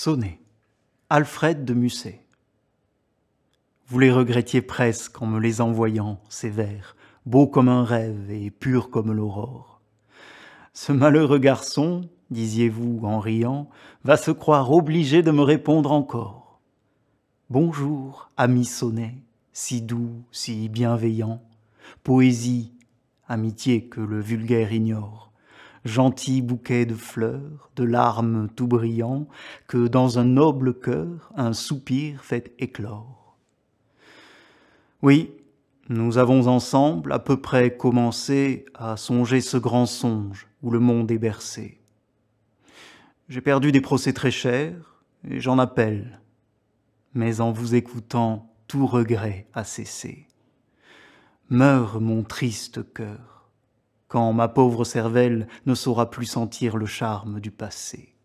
Sonnet. Alfred de Musset. Vous les regrettiez presque en me les envoyant, ces vers, beaux comme un rêve et purs comme l'aurore. Ce malheureux garçon, disiez-vous en riant, va se croire obligé de me répondre encore. Bonjour, ami sonnet, si doux, si bienveillant, poésie, amitié que le vulgaire ignore gentil bouquet de fleurs, de larmes tout brillants, que dans un noble cœur un soupir fait éclore. Oui, nous avons ensemble à peu près commencé à songer ce grand songe où le monde est bercé. J'ai perdu des procès très chers, et j'en appelle, mais en vous écoutant, tout regret a cessé. Meurt mon triste cœur quand ma pauvre cervelle ne saura plus sentir le charme du passé.